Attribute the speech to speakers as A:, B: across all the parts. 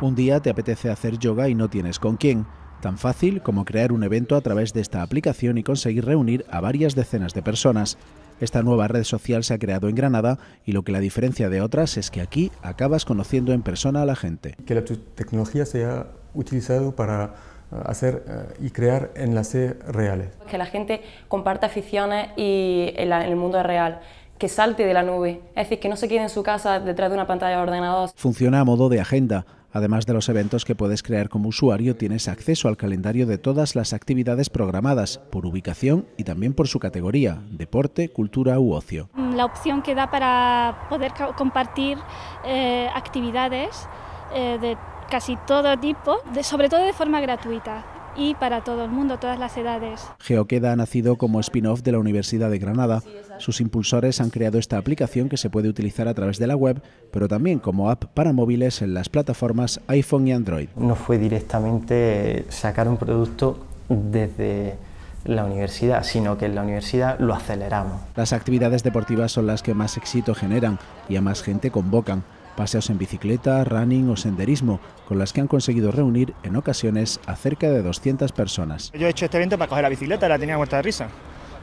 A: Un día te apetece hacer yoga y no tienes con quién. Tan fácil como crear un evento a través de esta aplicación y conseguir reunir a varias decenas de personas. Esta nueva red social se ha creado en Granada y lo que la diferencia de otras es que aquí acabas conociendo en persona a la gente. Que la tecnología se ha utilizado para eh, hacer eh, y crear enlaces reales. Que la gente comparta aficiones y el mundo real que salte de la nube, es decir, que no se quede en su casa detrás de una pantalla de ordenador. Funciona a modo de agenda. Además de los eventos que puedes crear como usuario, tienes acceso al calendario de todas las actividades programadas, por ubicación y también por su categoría, deporte, cultura u ocio. La opción que da para poder compartir eh, actividades eh, de casi todo tipo, sobre todo de forma gratuita y para todo el mundo, todas las edades. GeoQueda ha nacido como spin-off de la Universidad de Granada. Sus impulsores han creado esta aplicación que se puede utilizar a través de la web, pero también como app para móviles en las plataformas iPhone y Android. No fue directamente sacar un producto desde la universidad, sino que en la universidad lo aceleramos. Las actividades deportivas son las que más éxito generan y a más gente convocan paseos en bicicleta, running o senderismo, con las que han conseguido reunir en ocasiones a cerca de 200 personas. Yo he hecho este evento para coger la bicicleta, la tenía muerta de risa.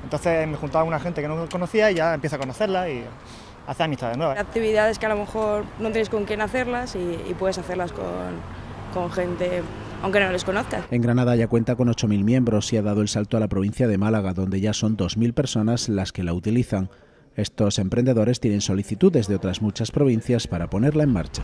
A: Entonces me juntaba a una gente que no conocía y ya empieza a conocerla y hace amistades nuevas. Actividades que a lo mejor no tenéis con quién hacerlas y, puedes hacerlas con, con gente aunque no les conozcas. En Granada ya cuenta con 8.000 miembros y ha dado el salto a la provincia de Málaga, donde ya son 2.000 personas las que la utilizan. Estos emprendedores tienen solicitudes de otras muchas provincias para ponerla en marcha.